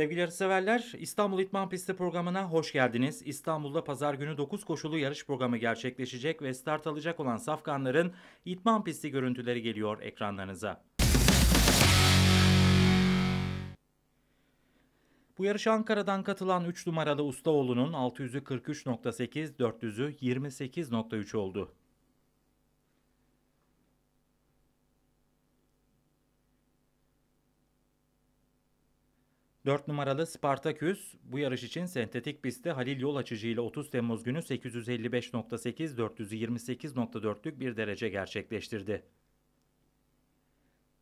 Sevgili yarışseverler, İstanbul İtman Pisti programına hoş geldiniz. İstanbul'da pazar günü 9 koşulu yarış programı gerçekleşecek ve start alacak olan safkanların İtman Pisti görüntüleri geliyor ekranlarınıza. Bu yarış Ankara'dan katılan 3 numaralı Ustaoğlu'nun 643.8, 400'ü 28.3 oldu. 4 numaralı Spartaküs bu yarış için sentetik pistte Halil Yol açıcıyla 30 Temmuz günü 855.8 428.4'lük bir derece gerçekleştirdi.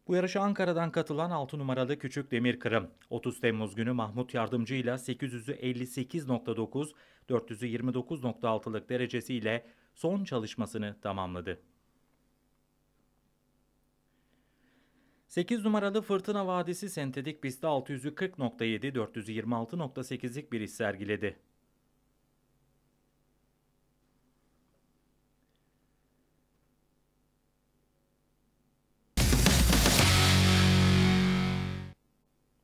Bu yarışı Ankara'dan katılan 6 numaralı Küçük Demir Kırım 30 Temmuz günü Mahmut Yardımcı ile 858.9 429.6'lık derecesiyle son çalışmasını tamamladı. 8 numaralı Fırtına Vadisi sentetik pistte 640.7 426.8'lik bir iş sergiledi.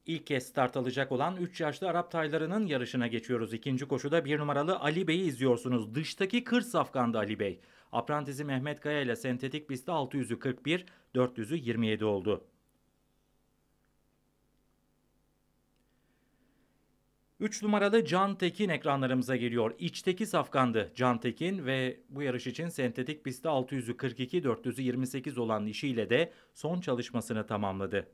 İlk kez start alacak olan 3 yaşlı Arap taylarının yarışına geçiyoruz. İkinci koşuda 1 numaralı Ali Bey'i izliyorsunuz. Dıştaki kır safkandı Ali Bey. Aprantisi Mehmet Kaya ile sentetik pistte 641 427 oldu. 3 numaralı Can Tekin ekranlarımıza geliyor. İçteki safkandı Can Tekin ve bu yarış için sentetik pistte 642-428 olan işiyle de son çalışmasını tamamladı.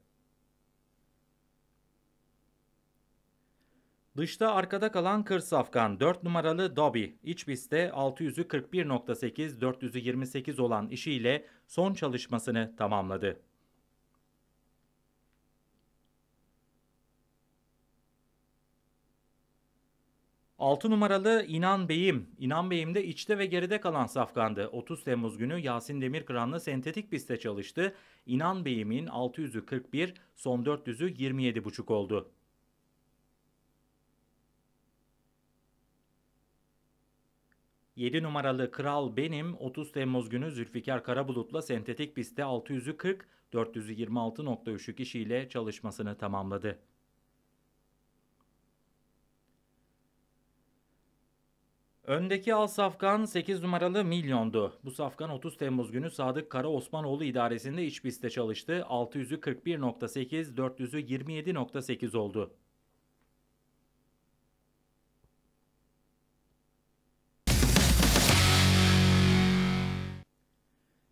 Dışta arkada kalan Kır Safkan 4 numaralı Dobby iç pistte 641.8-428 olan işiyle son çalışmasını tamamladı. 6 numaralı İnan Beyim. İnan Beyim de içte ve geride kalan safkandı. 30 Temmuz günü Yasin Demirkıran'la sentetik pistte çalıştı. İnan Beyim'in 600'ü 41, son 400'ü 27,5 oldu. Yedi numaralı Kral Benim 30 Temmuz günü Zülfikar Karabulut'la sentetik pistte 600'ü 40, 426.3 kişiyle çalışmasını tamamladı. Öndeki al safkan 8 numaralı milyondu. Bu safkan 30 Temmuz günü Sadık Kara Osmanoğlu idaresinde iç pistte çalıştı. 600'ü 41.8, 400'ü 27.8 oldu.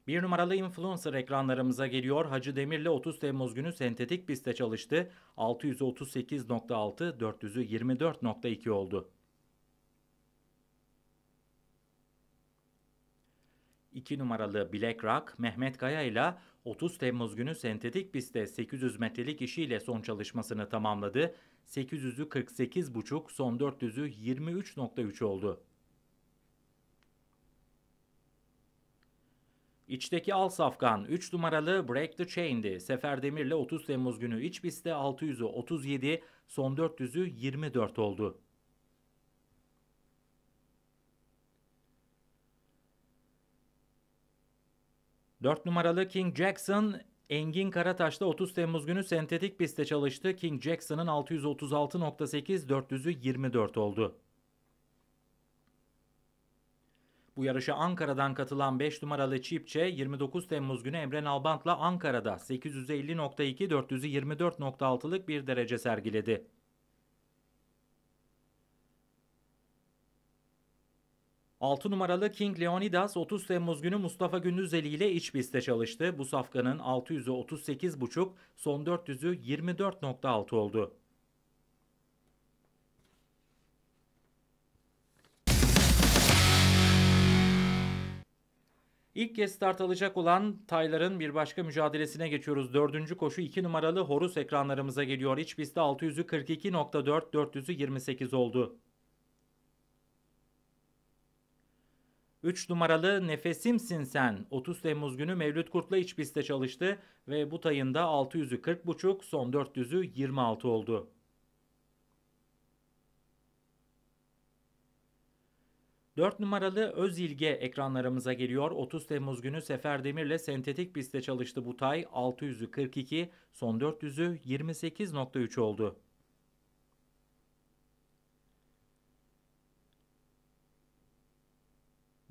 Bir numaralı influencer ekranlarımıza geliyor. Hacı Demir'le 30 Temmuz günü sentetik pistte çalıştı. 638.6, 400'ü 24.2 oldu. 2 numaralı BlackRock Mehmet Kaya ile 30 Temmuz günü sentetik pistte 800 metrelik işiyle son çalışmasını tamamladı. 800'ü 48,5, son 400'ü 23,3 oldu. İçteki Al Safkan 3 numaralı Break the Chain'di. Sefer Demir'le 30 Temmuz günü iç pistte 600'ü 37, son 400'ü 24 oldu. 4 numaralı King Jackson Engin Karataş'ta 30 Temmuz günü sentetik pistte çalıştı. King Jackson'ın 636.8 400'ü 24 oldu. Bu yarışa Ankara'dan katılan 5 numaralı Çipçe 29 Temmuz günü Emre Nalbant'la Ankara'da 850.2 424.6'lık bir derece sergiledi. 6 numaralı King Leonidas 30 Temmuz günü Mustafa Gündüzeli ile iç piste çalıştı. Bu safkanın 600'ü 38,5, son 400'ü 24,6 oldu. İlk kez start alacak olan Taylar'ın bir başka mücadelesine geçiyoruz. Dördüncü koşu 2 numaralı Horus ekranlarımıza geliyor. İç pistte 600'ü 42.4, 400'ü 28 oldu. 3 numaralı Nefesimsin Sen 30 Temmuz günü Mevlüt Kurt'la iç pistte çalıştı ve bu tayında 600'ü 40,5 son 400'ü 26 oldu. Dört numaralı Özilge ekranlarımıza geliyor. 30 Temmuz günü Sefer Demir'le sentetik pistte çalıştı bu tay. 600'ü 42, son 400'ü 28.3 oldu.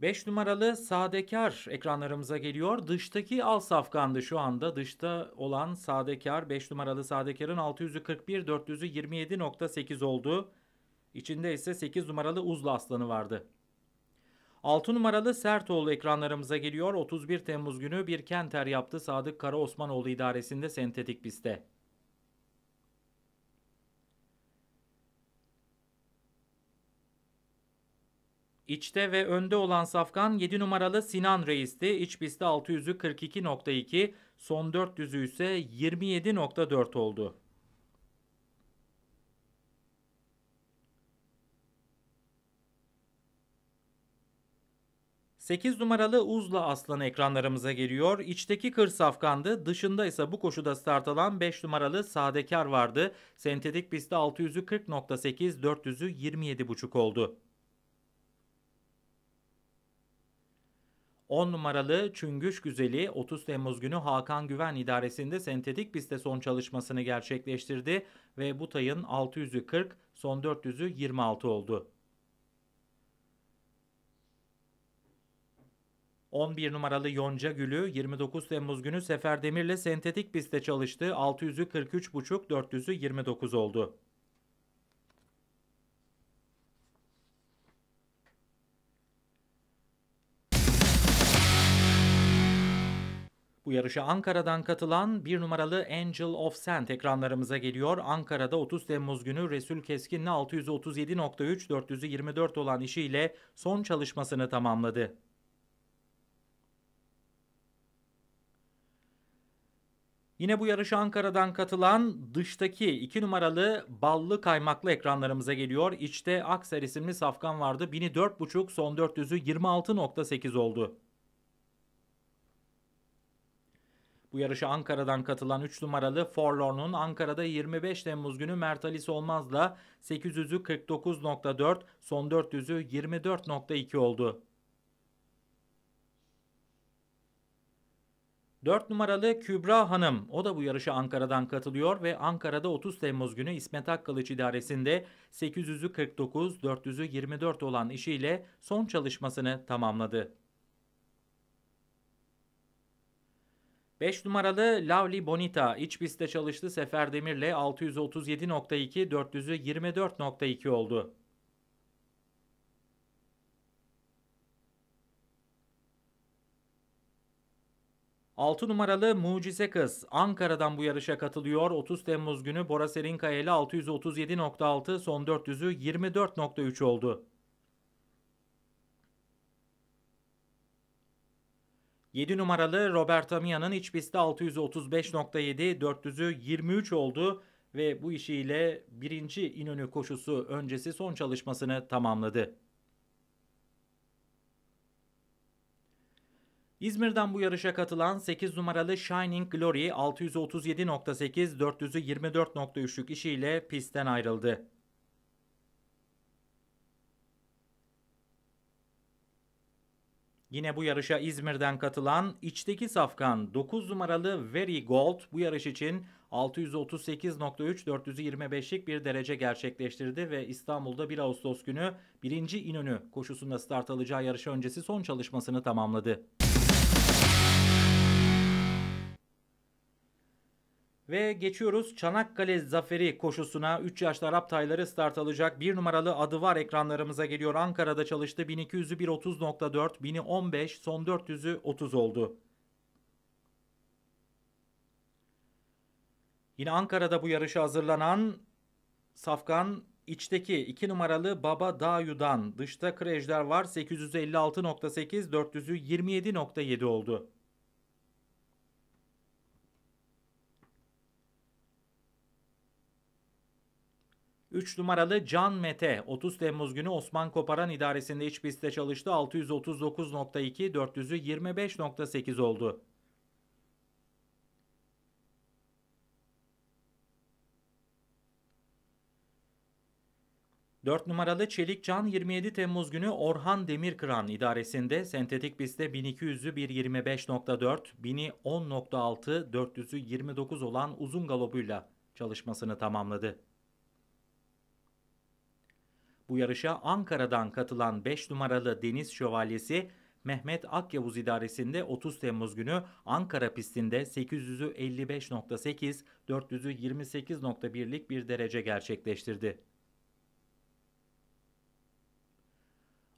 5 numaralı Sadekar ekranlarımıza geliyor. Dıştaki al safkandı şu anda. Dışta olan Sadekar 5 numaralı Sadekar'ın 641 427.8 oldu. İçinde ise 8 numaralı Uzla Aslanı vardı. 6 numaralı Sertoğlu ekranlarımıza geliyor. 31 Temmuz günü bir kenter yaptı Sadık Kara Karaosmanoğlu idaresinde sentetik pistte. İçte ve önde olan safkan 7 numaralı Sinan Reis'ti. İç pistte 600'ü 42.2, son 400'ü ise 27.4 oldu. Sekiz numaralı Uzla Aslan ekranlarımıza geliyor. İçteki kır safkandı. Dışında ise bu koşuda start alan 5 numaralı Sadekar vardı. Sentetik pistte 600'ü 40.8, 400'ü 27.5 oldu. 10 numaralı Çüngüş Güzeli 30 Temmuz günü Hakan Güven idaresinde sentetik pistte son çalışmasını gerçekleştirdi ve bu tayın 600'ü 40, son 400'ü 26 oldu. 11 numaralı Yonca Gülü 29 Temmuz günü Sefer Demir'le sentetik pistte çalıştı. 643.5 43,5, 400'ü 29 oldu. Bu yarışa Ankara'dan katılan bir numaralı Angel of Sand ekranlarımıza geliyor. Ankara'da 30 Temmuz günü Resul Keskin'le 637.3 424 olan işiyle son çalışmasını tamamladı. Yine bu yarışa Ankara'dan katılan dıştaki 2 numaralı ballı kaymaklı ekranlarımıza geliyor. İçte Aksar isimli safkan vardı. 1004.5 son 400'ü 26.8 oldu. Bu yarışı Ankara'dan katılan 3 numaralı Forlorn'un Ankara'da 25 Temmuz günü Mert Ali Solmaz'la 800'ü 49.4, son 400'ü 24.2 oldu. 4 numaralı Kübra Hanım. O da bu yarışı Ankara'dan katılıyor ve Ankara'da 30 Temmuz günü İsmet Akkılıç idaresinde 800'ü 49, 400'ü 24 olan işiyle son çalışmasını tamamladı. 5 numaralı Lovely Bonita iç pistte çalıştı. Sefer Demir'le 637.2, 400'ü 24.2 oldu. Altı numaralı Mucize Kız Ankara'dan bu yarışa katılıyor. 30 Temmuz günü Bora Serinkaya ile 637.6 son 400'ü 24.3 oldu. 7 numaralı Robert Amia'nın iç pisti 635.7, 400'ü 23 oldu ve bu işiyle birinci inönü koşusu öncesi son çalışmasını tamamladı. İzmir'den bu yarışa katılan 8 numaralı Shining Glory 637.8, 400'ü 24.3'lük işiyle pistten ayrıldı. Yine bu yarışa İzmir'den katılan içteki safkan 9 numaralı Very Gold bu yarış için 638.3-425'lik bir derece gerçekleştirdi ve İstanbul'da 1 Ağustos günü 1. İnönü koşusunda start alacağı yarış öncesi son çalışmasını tamamladı. Ve geçiyoruz Çanakkale Zaferi koşusuna 3 yaşlı Arap tayları start alacak. 1 numaralı adı var ekranlarımıza geliyor. Ankara'da çalıştı. 1200'ü 1.30.4, 1000'i 15, son 400'ü 30 oldu. Yine Ankara'da bu yarışa hazırlanan Safkan içteki 2 numaralı Baba Dayu'dan dışta krejler var. 856.8, 400'ü 27.7 oldu. 3 numaralı Can Mete 30 Temmuz günü Osman Koparan idaresinde iç pistte çalıştı. 639.2 400'ü 25.8 oldu. Dört numaralı Çelik Can 27 Temmuz günü Orhan Demirkıran idaresinde sentetik pistte 1200'ü 1.25.4, 1000'i 10.6, 400'ü 29 olan uzun galobuyla çalışmasını tamamladı. Bu yarışa Ankara'dan katılan 5 numaralı Deniz Şövalyesi Mehmet Akyavuz idaresinde 30 Temmuz günü Ankara pistinde 800'ü 55.8, bir derece gerçekleştirdi.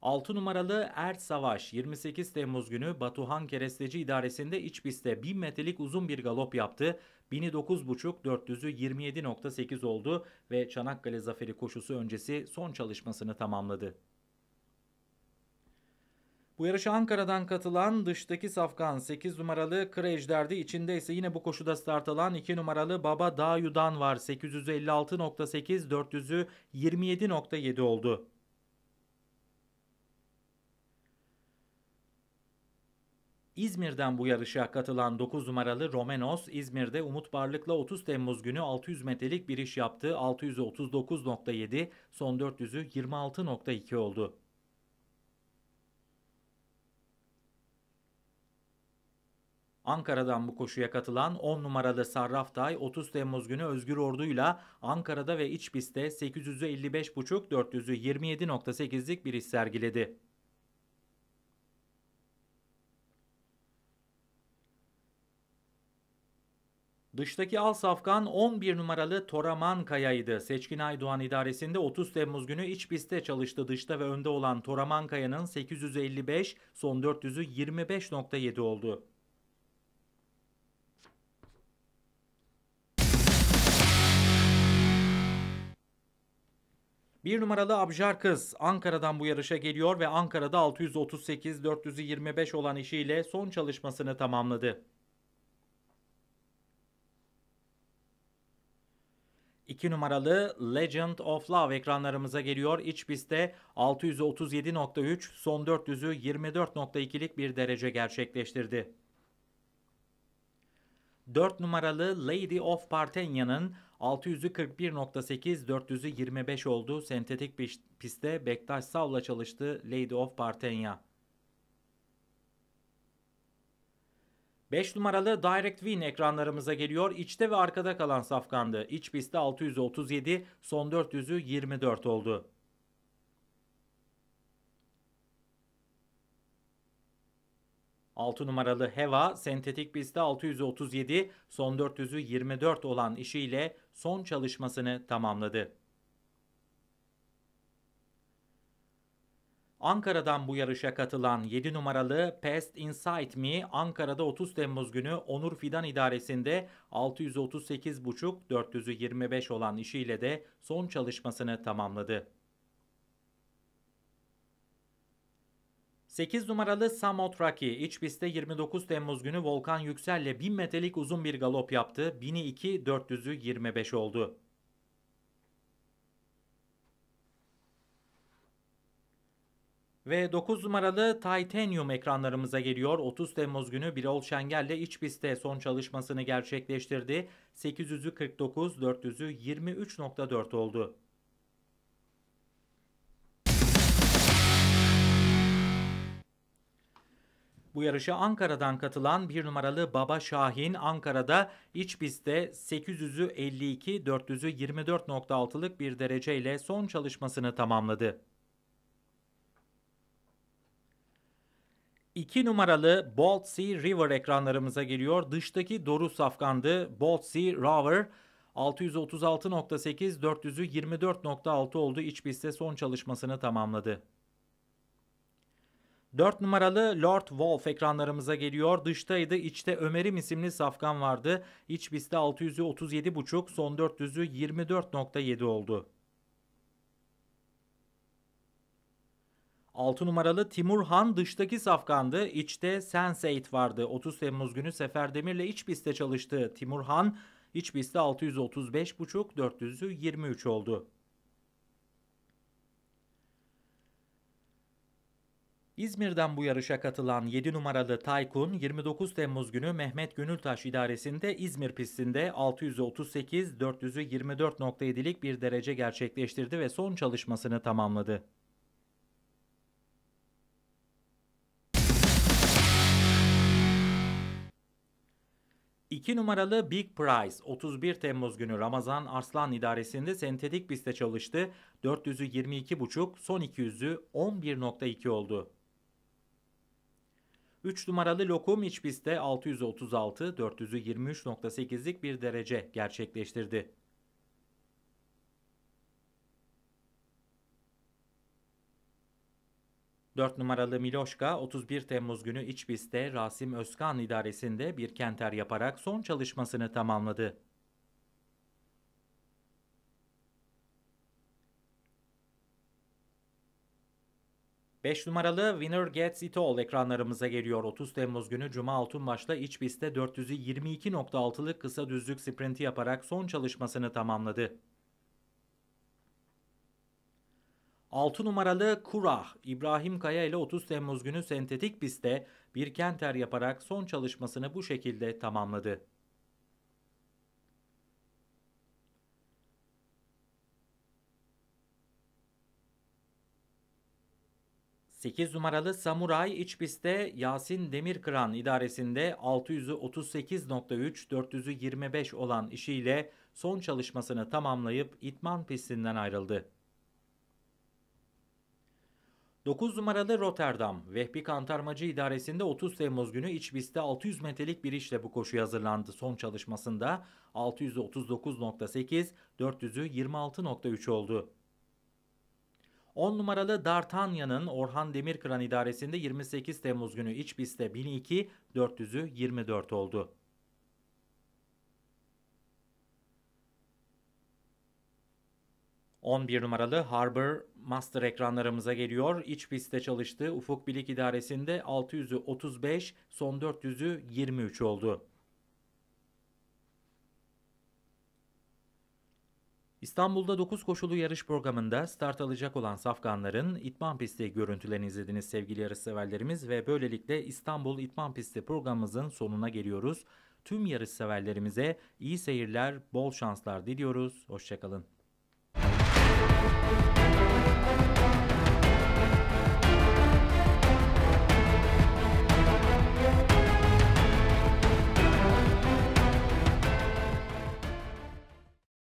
6 numaralı Ert Savaş 28 Temmuz günü Batuhan Keresteci İdaresi'nde iç pistte 1000 metrelik uzun bir galop yaptı. 1009.5 400'ü 27.8 oldu ve Çanakkale Zaferi koşusu öncesi son çalışmasını tamamladı. Bu yarışa Ankara'dan katılan dıştaki safkan 8 numaralı Krejder'di. İçinde ise yine bu koşuda start alan 2 numaralı Baba Dayu'dan var. 856.8 400'ü 27.7 oldu. İzmir'den bu yarışa katılan 9 numaralı Romenos, İzmir'de Umut Barlık'la 30 Temmuz günü 600 metrelik bir iş yaptı. 639.7, son 400'ü 26.2 oldu. Ankara'dan bu koşuya katılan 10 numaralı Sarraftay 30 Temmuz günü Özgür Ordu'yla Ankara'da ve iç pistte 855.5 400'ü 27.8'lik bir iş sergiledi. Dıştaki al safkan 11 numaralı Toraman Kaya'ydı. Seçkin Aydoğan idaresinde 30 Temmuz günü iç pistte çalıştı. Dışta ve önde olan Toraman Kaya'nın 855, son 400'ü 25.7 oldu. Bir numaralı Abjar Kız Ankara'dan bu yarışa geliyor ve Ankara'da 638-425 olan işiyle son çalışmasını tamamladı. 2 numaralı Legend of Love ekranlarımıza geliyor. İç pistte 637.3, son 400'ü 24.2'lik bir derece gerçekleştirdi. 4 numaralı Lady of Partenya'nın 641.8, 400'ü 25 oldu. Sentetik pistte Bektaş Sav'la çalıştı Lady of Partenya. 5 numaralı Direct Win ekranlarımıza geliyor. İçte ve arkada kalan safkandı. İç pistte 637, son 400'ü 24 oldu. Altı numaralı Heva, sentetik pistte 637, son 400'ü 24 olan işiyle son çalışmasını tamamladı. Ankara'dan bu yarışa katılan 7 numaralı Past Insight Me Ankara'da 30 Temmuz günü Onur Fidan idaresinde 638,5 425 olan işiyle de son çalışmasını tamamladı. 8 numaralı Samot Raki iç pistte 29 Temmuz günü Volkan Yüksel'le 1000 metrelik uzun bir galop yaptı. 1002 425 oldu. Ve 9 numaralı Titanium ekranlarımıza geliyor. 30 Temmuz günü Birol Şengel ile iç pistte son çalışmasını gerçekleştirdi. 800'ü 49, 400'ü 23.4 oldu. Bu yarışa Ankara'dan katılan bir numaralı Baba Şahin Ankara'da iç pistte 800'ü 52, 400'ü 24.6'lık bir dereceyle son çalışmasını tamamladı. 2 numaralı Bolt Sea River ekranlarımıza geliyor. Dıştaki Doru safkandı. Bolt Sea River 636.8, 400'ü 24.6 oldu. İç pistte son çalışmasını tamamladı. 4 numaralı Lord Wolf ekranlarımıza geliyor. Dıştaydı, içte Ömer'im isimli safkan vardı. İç pistte 637.5, son 400'ü 24.7 oldu. 6 numaralı Timur Han dıştaki safkandı. İçte Senseit vardı. 30 Temmuz günü Sefer Demir'le iç pistte çalıştı. Timur Han iç pistte 635,5 400'ü 23 oldu. İzmir'den bu yarışa katılan 7 numaralı Taykun 29 Temmuz günü Mehmet Gönültaş idaresinde İzmir pistinde 638 424.7'lik bir derece gerçekleştirdi ve son çalışmasını tamamladı. 2 numaralı Big Price 31 Temmuz günü Ramazan Arslan idaresinde sentetik piste çalıştı. 400'ü 22,5, son 200'ü 11,2 oldu. 3 numaralı Lokum iç pistte 636, 400'ü 23,8'lik bir derece gerçekleştirdi. 4 numaralı Miloşka 31 Temmuz günü İçbis'te Rasim Özkan idaresinde bir kenter yaparak son çalışmasını tamamladı. Beş numaralı Winner Gets It All ekranlarımıza geliyor. 30 Temmuz günü Cuma Altunbaş'ta iç pistte 422.6'lık kısa düzlük sprinti yaparak son çalışmasını tamamladı. 6 numaralı Kurah İbrahim Kaya ile 30 Temmuz günü sentetik pistte bir kenter yaparak son çalışmasını bu şekilde tamamladı. Sekiz numaralı Samuray iç pistte Yasin Demirkıran idaresinde 600'ü 38.3, olan işiyle son çalışmasını tamamlayıp İtman pistinden ayrıldı. 9 numaralı Rotterdam, Vehbi Kantarmacı İdaresi'nde 30 Temmuz günü İçbis'te 600 metrelik bir işle bu koşu hazırlandı. Son çalışmasında 639.8, 400'ü 26.3 oldu. 10 numaralı D'Artagnan'ın Orhan Demirkıran idaresinde 28 Temmuz günü İçbis'te 1002, 400'ü 24 oldu. 11 numaralı Harbor Master ekranlarımıza geliyor. İç pistte çalıştığı Ufuk Bilik İdaresi'nde 600'ü 35, son 400'ü 23 oldu. İstanbul'da 9 koşulu yarış programında start alacak olan safkanların itman Pisti görüntülerini izlediniz sevgili yarışseverlerimiz ve böylelikle İstanbul İtman Pisti programımızın sonuna geliyoruz. Tüm yarışseverlerimize iyi seyirler, bol şanslar diliyoruz. Hoşçakalın.